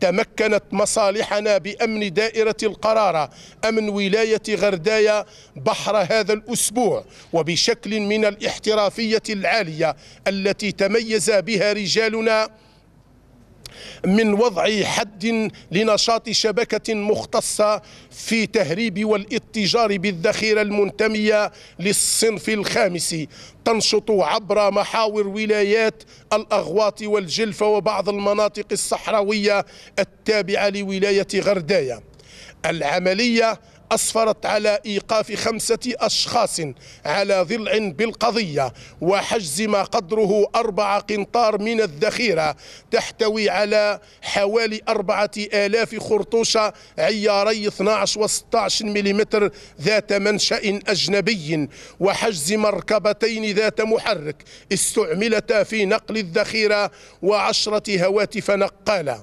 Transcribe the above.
تمكنت مصالحنا بأمن دائرة القرارة أمن ولاية غردايا بحر هذا الأسبوع وبشكل من الاحترافية العالية التي تميز بها رجالنا من وضع حد لنشاط شبكة مختصة في تهريب والاتجار بالذخيرة المنتمية للصنف الخامس تنشط عبر محاور ولايات الأغواط والجلفة وبعض المناطق الصحراوية التابعة لولاية غردايه العملية أسفرت على إيقاف خمسة أشخاص على ضلع بالقضية وحجز ما قدره أربع قنطار من الذخيرة تحتوي على حوالي أربعة آلاف خرطوشة عياري 12 و 16 ملم ذات منشأ أجنبي وحجز مركبتين ذات محرك استعملتا في نقل الذخيرة وعشرة هواتف نقالة